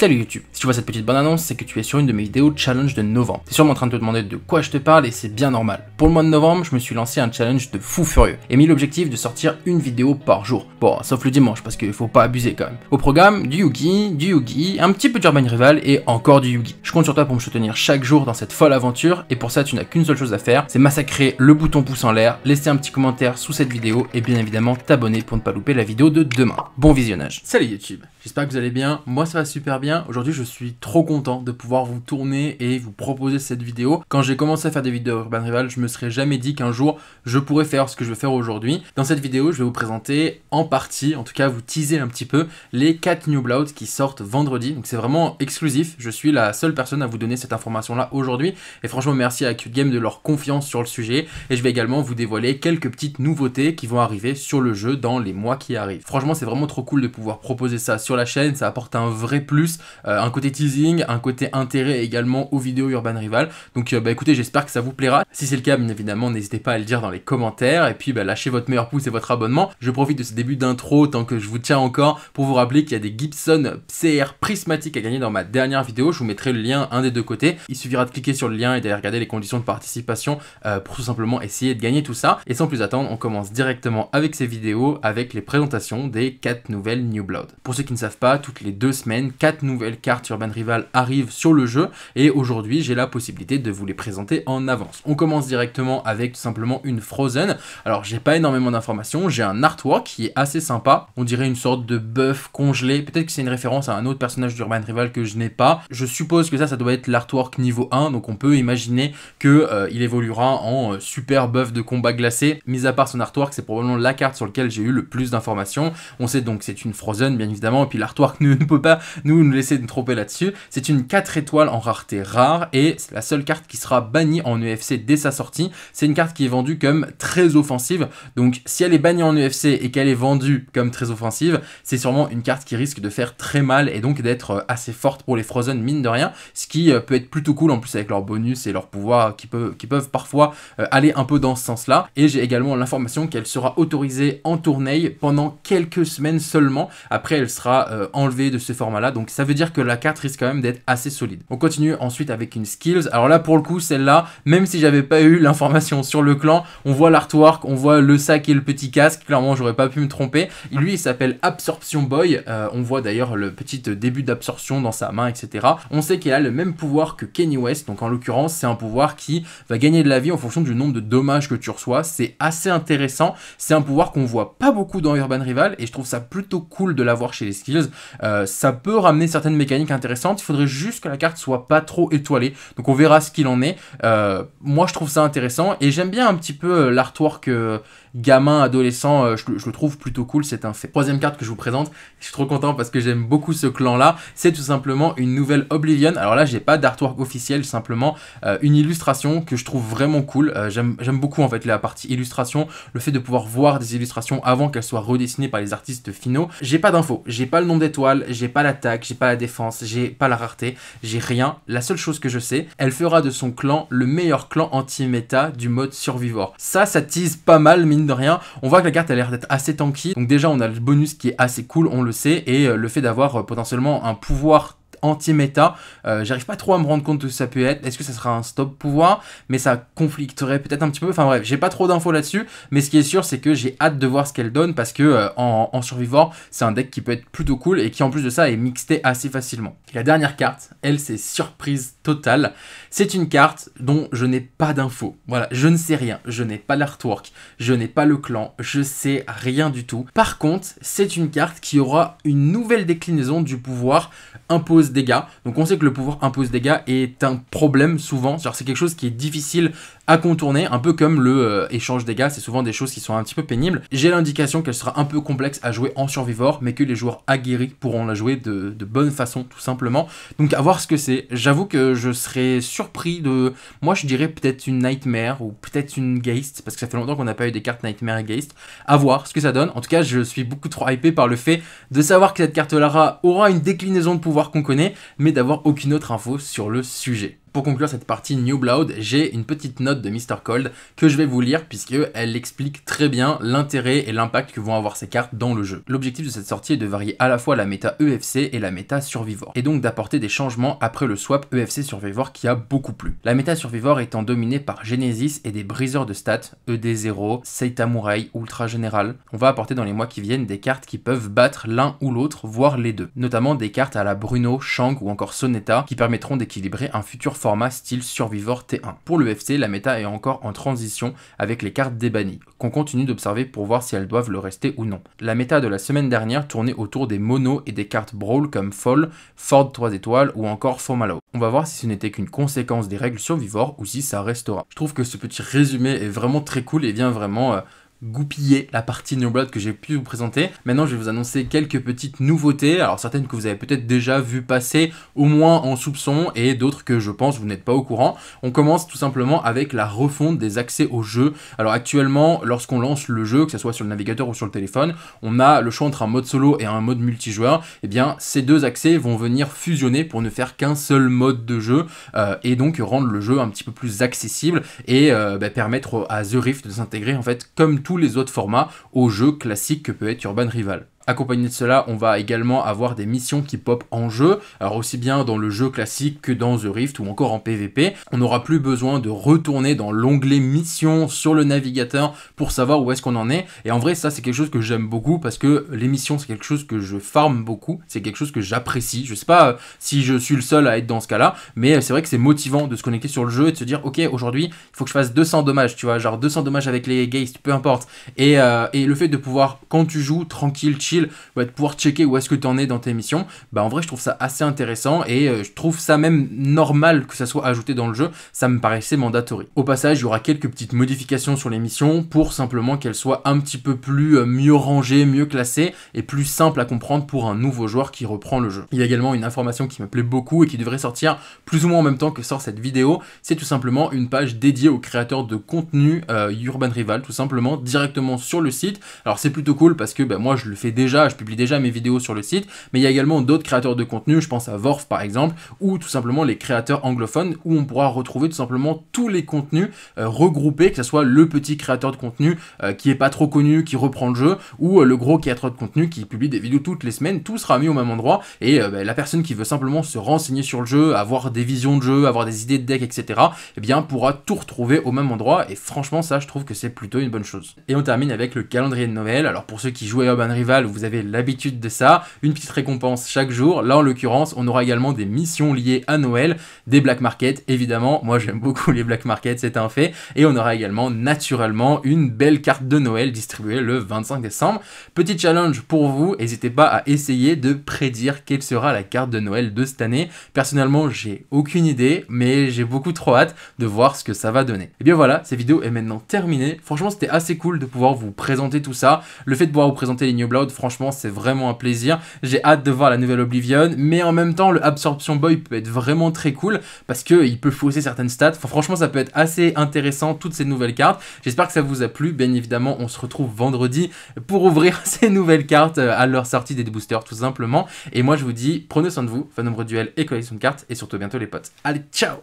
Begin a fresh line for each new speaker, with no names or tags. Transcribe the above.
Salut YouTube Si tu vois cette petite bonne annonce, c'est que tu es sur une de mes vidéos challenge de novembre. T'es sûrement en train de te demander de quoi je te parle et c'est bien normal. Pour le mois de novembre, je me suis lancé un challenge de fou furieux et mis l'objectif de sortir une vidéo par jour. Bon, sauf le dimanche parce qu'il faut pas abuser quand même. Au programme, du Yugi, du Yugi, un petit peu d'Urban Rival et encore du Yugi. Je compte sur toi pour me soutenir chaque jour dans cette folle aventure et pour ça tu n'as qu'une seule chose à faire, c'est massacrer le bouton pouce en l'air, laisser un petit commentaire sous cette vidéo et bien évidemment t'abonner pour ne pas louper la vidéo de demain. Bon visionnage. Salut YouTube, j'espère que vous allez bien, moi ça va super bien Aujourd'hui, je suis trop content de pouvoir vous tourner et vous proposer cette vidéo. Quand j'ai commencé à faire des vidéos Urban Rival, je me serais jamais dit qu'un jour je pourrais faire ce que je veux faire aujourd'hui. Dans cette vidéo, je vais vous présenter en partie, en tout cas vous teaser un petit peu, les 4 new blouts qui sortent vendredi. Donc c'est vraiment exclusif. Je suis la seule personne à vous donner cette information là aujourd'hui. Et franchement, merci à Cute Game de leur confiance sur le sujet. Et je vais également vous dévoiler quelques petites nouveautés qui vont arriver sur le jeu dans les mois qui arrivent. Franchement, c'est vraiment trop cool de pouvoir proposer ça sur la chaîne. Ça apporte un vrai plus euh, un côté teasing, un côté intérêt également aux vidéos Urban Rival. Donc euh, bah, écoutez, j'espère que ça vous plaira. Si c'est le cas, bien évidemment, n'hésitez pas à le dire dans les commentaires. Et puis bah, lâchez votre meilleur pouce et votre abonnement. Je profite de ce début d'intro tant que je vous tiens encore pour vous rappeler qu'il y a des Gibson CR prismatiques à gagner dans ma dernière vidéo. Je vous mettrai le lien un des deux côtés. Il suffira de cliquer sur le lien et d'aller regarder les conditions de participation euh, pour tout simplement essayer de gagner tout ça. Et sans plus attendre, on commence directement avec ces vidéos, avec les présentations des 4 nouvelles New Blood. Pour ceux qui ne savent pas, toutes les deux semaines, 4 nouvelles nouvelles cartes Urban Rival arrive sur le jeu et aujourd'hui j'ai la possibilité de vous les présenter en avance. On commence directement avec tout simplement une Frozen. Alors j'ai pas énormément d'informations, j'ai un artwork qui est assez sympa, on dirait une sorte de bœuf congelé, peut-être que c'est une référence à un autre personnage d'Urban Rival que je n'ai pas. Je suppose que ça, ça doit être l'artwork niveau 1, donc on peut imaginer qu'il euh, il évoluera en euh, super bœuf de combat glacé. Mis à part son artwork, c'est probablement la carte sur laquelle j'ai eu le plus d'informations. On sait donc c'est une Frozen bien évidemment, et puis l'artwork ne, peut pas nous, nous de me tromper là-dessus. C'est une 4 étoiles en rareté rare et c'est la seule carte qui sera bannie en UFC e dès sa sortie. C'est une carte qui est vendue comme très offensive. Donc si elle est bannie en UFC e et qu'elle est vendue comme très offensive, c'est sûrement une carte qui risque de faire très mal et donc d'être euh, assez forte pour les Frozen mine de rien. Ce qui euh, peut être plutôt cool en plus avec leur bonus et leur pouvoir qui, qui peuvent parfois euh, aller un peu dans ce sens-là. Et j'ai également l'information qu'elle sera autorisée en tournée pendant quelques semaines seulement. Après elle sera enlevée de ce format-là. Donc ça veut dire que la carte risque quand même d'être assez solide. On continue ensuite avec une skills. Alors là, pour le coup, celle-là, même si j'avais pas eu l'information sur le clan, on voit l'artwork, on voit le sac et le petit casque. Clairement, j'aurais pas pu me tromper. lui, il s'appelle Absorption Boy. Euh, on voit d'ailleurs le petit début d'absorption dans sa main, etc. On sait qu'il a le même pouvoir que Kenny West. Donc en l'occurrence, c'est un pouvoir qui va gagner de la vie en fonction du nombre de dommages que tu reçois. C'est assez intéressant. C'est un pouvoir qu'on voit pas beaucoup dans Urban Rival et je trouve ça plutôt cool de l'avoir chez les skills. Euh, ça peut ramener certaines mécaniques intéressantes. Il faudrait juste que la carte soit pas trop étoilée. Donc on verra ce qu'il en est. Euh, moi je trouve ça intéressant et j'aime bien un petit peu euh, l'artwork euh, gamin, adolescent. Je, le trouve plutôt cool, c'est un fait. Troisième carte que je vous présente, je suis trop content parce que j'aime beaucoup ce clan là. C'est tout simplement une nouvelle Oblivion. Alors là j'ai pas d'artwork officiel, simplement une illustration que je trouve vraiment cool. j'aime beaucoup en fait la partie illustration, le fait de pouvoir voir des illustrations avant qu'elles soient redessinées par les artistes finaux. J'ai pas d'infos, j'ai pas le nombre d'étoiles, j'ai pas l'attaque, j'ai pas la défense, j'ai pas la rareté, j'ai rien. La seule chose que je sais, elle fera de son clan le meilleur clan anti-méta du mode survivor. Ça, ça tease pas mal, mine de rien. On voit que la carte a l'air d'être assez tanky. Donc déjà, on a le bonus qui est assez cool, on le sait. Et euh, le fait d'avoir euh, potentiellement un pouvoir anti-méta. Euh, j'arrive pas trop à me rendre compte de ce que ça peut être. Est-ce que ça sera un stop pouvoir Mais ça conflicterait peut-être un petit peu. Enfin bref, j'ai pas trop d'infos là-dessus. Mais ce qui est sûr, c'est que j'ai hâte de voir ce qu'elle donne parce que euh, en, survivant survivor, c'est un deck qui peut être plutôt cool et qui en plus de ça est mixté assez facilement. la dernière carte, elle, c'est surprise totale. C'est une carte dont je n'ai pas d'infos. Voilà, je ne sais rien. Je n'ai pas l'artwork. Je n'ai pas le clan. Je sais rien du tout. Par contre, c'est une carte qui aura une nouvelle déclinaison du pouvoir imposé dégâts. Donc on sait que le pouvoir impose dégâts est un problème souvent. C'est quelque chose qui est difficile à contourner, un peu comme le euh, échange des gars, c'est souvent des choses qui sont un petit peu pénibles. J'ai l'indication qu'elle sera un peu complexe à jouer en survivor, mais que les joueurs aguerris pourront la jouer de, de bonne façon, tout simplement. Donc à voir ce que c'est. J'avoue que je serais surpris de... Moi je dirais peut-être une Nightmare ou peut-être une Geist, parce que ça fait longtemps qu'on n'a pas eu des cartes Nightmare et Geist. À voir ce que ça donne. En tout cas, je suis beaucoup trop hypé par le fait de savoir que cette carte Lara aura une déclinaison de pouvoir qu'on connaît, mais d'avoir aucune autre info sur le sujet. Pour conclure cette partie New Blood, j'ai une petite note de Mr. Cold que je vais vous lire puisqu'elle explique très bien l'intérêt et l'impact que vont avoir ces cartes dans le jeu. L'objectif de cette sortie est de varier à la fois la méta EFC et la méta Survivor, et donc d'apporter des changements après le swap EFC Survivor qui a beaucoup plu. La méta Survivor étant dominée par Genesis et des briseurs de stats, ED0, Seitamurai, Ultra Général, on va apporter dans les mois qui viennent des cartes qui peuvent battre l'un ou l'autre, voire les deux, notamment des cartes à la Bruno, Shang ou encore Soneta qui permettront d'équilibrer un futur format style Survivor T1. Pour FC, la méta est encore en transition avec les cartes débannies. qu'on continue d'observer pour voir si elles doivent le rester ou non. La méta de la semaine dernière tournait autour des monos et des cartes brawl comme Fall, Ford 3 étoiles ou encore Formalo. On va voir si ce n'était qu'une conséquence des règles Survivor ou si ça restera. Je trouve que ce petit résumé est vraiment très cool et vient vraiment... Euh, goupiller la partie New Blood que j'ai pu vous présenter. Maintenant, je vais vous annoncer quelques petites nouveautés. Alors, certaines que vous avez peut-être déjà vu passer, au moins en soupçon, et d'autres que je pense vous n'êtes pas au courant. On commence tout simplement avec la refonte des accès au jeu. Alors, actuellement, lorsqu'on lance le jeu, que ce soit sur le navigateur ou sur le téléphone, on a le choix entre un mode solo et un mode multijoueur. Et eh bien, ces deux accès vont venir fusionner pour ne faire qu'un seul mode de jeu euh, et donc rendre le jeu un petit peu plus accessible et euh, bah, permettre à The Rift de s'intégrer en fait comme tout les autres formats au jeu classique que peut être Urban Rival. Accompagné de cela, on va également avoir des missions qui pop en jeu, alors aussi bien dans le jeu classique que dans The Rift ou encore en PvP. On n'aura plus besoin de retourner dans l'onglet missions sur le navigateur pour savoir où est-ce qu'on en est. Et en vrai, ça c'est quelque chose que j'aime beaucoup parce que les missions c'est quelque chose que je farm beaucoup, c'est quelque chose que j'apprécie. Je sais pas euh, si je suis le seul à être dans ce cas-là, mais euh, c'est vrai que c'est motivant de se connecter sur le jeu et de se dire ok aujourd'hui il faut que je fasse 200 dommages, tu vois, genre 200 dommages avec les ghasts, peu importe. Et, euh, et le fait de pouvoir quand tu joues tranquille, chill facile bah, pouvoir checker où est-ce que tu en es dans tes missions. Bah, en vrai, je trouve ça assez intéressant et euh, je trouve ça même normal que ça soit ajouté dans le jeu. Ça me paraissait mandatory. Au passage, il y aura quelques petites modifications sur les missions pour simplement qu'elles soient un petit peu plus euh, mieux rangées, mieux classées et plus simples à comprendre pour un nouveau joueur qui reprend le jeu. Il y a également une information qui me plaît beaucoup et qui devrait sortir plus ou moins en même temps que sort cette vidéo. C'est tout simplement une page dédiée aux créateurs de contenu euh, Urban Rival, tout simplement directement sur le site. Alors c'est plutôt cool parce que bah, moi je le fais déjà je publie déjà mes vidéos sur le site, mais il y a également d'autres créateurs de contenu, je pense à Vorf par exemple, ou tout simplement les créateurs anglophones, où on pourra retrouver tout simplement tous les contenus euh, regroupés, que ce soit le petit créateur de contenu euh, qui est pas trop connu, qui reprend le jeu, ou euh, le gros créateur de contenu qui publie des vidéos toutes les semaines, tout sera mis au même endroit, et ben, la personne qui veut simplement se renseigner sur le jeu, avoir des visions de jeu, avoir des idées de deck, etc., eh bien pourra tout retrouver au même endroit, et franchement ça je trouve que c'est plutôt une bonne chose. Et on termine avec le calendrier de Noël, alors pour ceux qui jouent à Urban Rival, vous avez l'habitude de ça, une petite récompense chaque jour. Là en l'occurrence, on aura également des missions liées à Noël, des black market évidemment. Moi j'aime beaucoup les black market, c'est un fait. Et on aura également naturellement une belle carte de Noël distribuée le 25 décembre. Petit challenge pour vous, n'hésitez pas à essayer de prédire quelle sera la carte de Noël de cette année. Personnellement, j'ai aucune idée, mais j'ai beaucoup trop hâte de voir ce que ça va donner. Et eh bien voilà, cette vidéo est maintenant terminée. Franchement, c'était assez cool de pouvoir vous présenter tout ça. Le fait de pouvoir vous présenter les New Blood, franchement, c'est vraiment un plaisir. J'ai hâte de voir la nouvelle Oblivion, mais en même temps, le Absorption Boy peut être vraiment très cool parce qu'il peut fausser certaines stats. franchement, ça peut être assez intéressant, toutes ces nouvelles cartes. J'espère que ça vous a plu. Bien évidemment, on se retrouve vendredi pour ouvrir ces nouvelles cartes euh, à leur sortie des boosters, tout simplement. Et moi, je vous dis, prenez soin de vous, fin nombre duel et collection de cartes, et surtout bientôt les potes. Allez, ciao